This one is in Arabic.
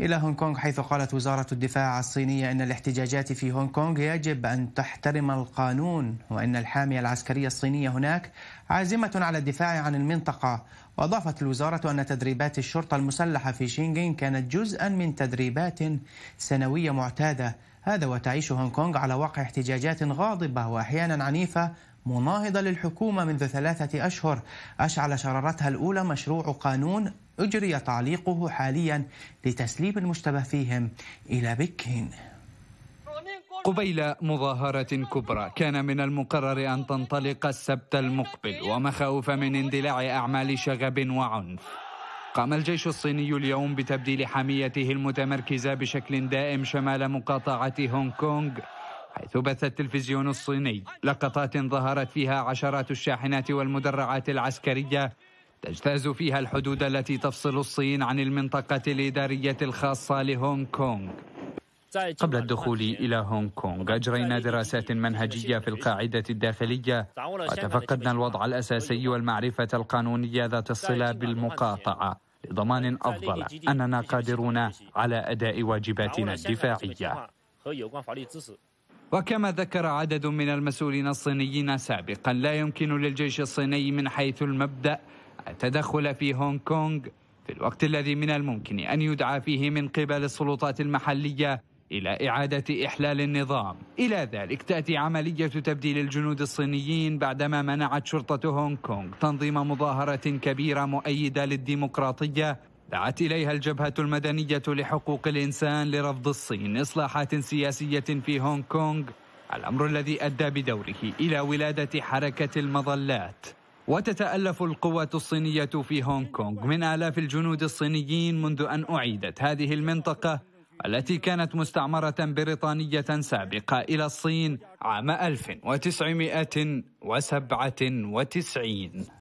إلى هونغ كونغ حيث قالت وزارة الدفاع الصينية أن الاحتجاجات في هونغ كونغ يجب أن تحترم القانون وأن الحامية العسكرية الصينية هناك عازمة على الدفاع عن المنطقة وأضافت الوزارة أن تدريبات الشرطة المسلحة في شينغين كانت جزءا من تدريبات سنوية معتادة هذا وتعيش هونغ كونغ على وقع احتجاجات غاضبة وأحيانا عنيفة مناهضة للحكومة منذ ثلاثة أشهر أشعل شرارتها الأولى مشروع قانون أجري تعليقه حاليا لتسليم المشتبه فيهم إلى بكين قبيل مظاهرة كبرى كان من المقرر أن تنطلق السبت المقبل ومخاوف من اندلاع أعمال شغب وعنف قام الجيش الصيني اليوم بتبديل حاميته المتمركزة بشكل دائم شمال مقاطعة هونغ كونغ حيث بث التلفزيون الصيني لقطات ظهرت فيها عشرات الشاحنات والمدرعات العسكرية تجتاز فيها الحدود التي تفصل الصين عن المنطقة الإدارية الخاصة لهونغ كونغ قبل الدخول إلى هونغ كونغ أجرينا دراسات منهجية في القاعدة الداخلية وتفقدنا الوضع الأساسي والمعرفة القانونية ذات الصلة بالمقاطعة لضمان أفضل أننا قادرون على أداء واجباتنا الدفاعية وكما ذكر عدد من المسؤولين الصينيين سابقا لا يمكن للجيش الصيني من حيث المبدأ التدخل في هونغ كونغ في الوقت الذي من الممكن أن يدعى فيه من قبل السلطات المحلية إلى إعادة إحلال النظام إلى ذلك تأتي عملية تبديل الجنود الصينيين بعدما منعت شرطة هونغ كونغ تنظيم مظاهرة كبيرة مؤيدة للديمقراطية دعت إليها الجبهة المدنية لحقوق الإنسان لرفض الصين إصلاحات سياسية في هونغ كونغ الأمر الذي أدى بدوره إلى ولادة حركة المظلات وتتألف القوة الصينية في هونغ كونغ من آلاف الجنود الصينيين منذ أن أعيدت هذه المنطقة التي كانت مستعمرة بريطانية سابقة إلى الصين عام 1997